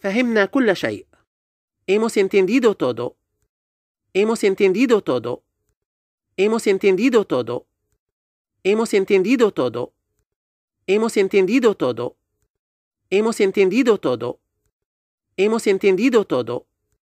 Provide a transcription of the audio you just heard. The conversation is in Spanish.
فهمنا كل todo. Hemos entendido todo. Hemos entendido todo. Hemos entendido todo. Hemos entendido todo. Hemos entendido todo. Hemos entendido todo. Hemos entendido todo.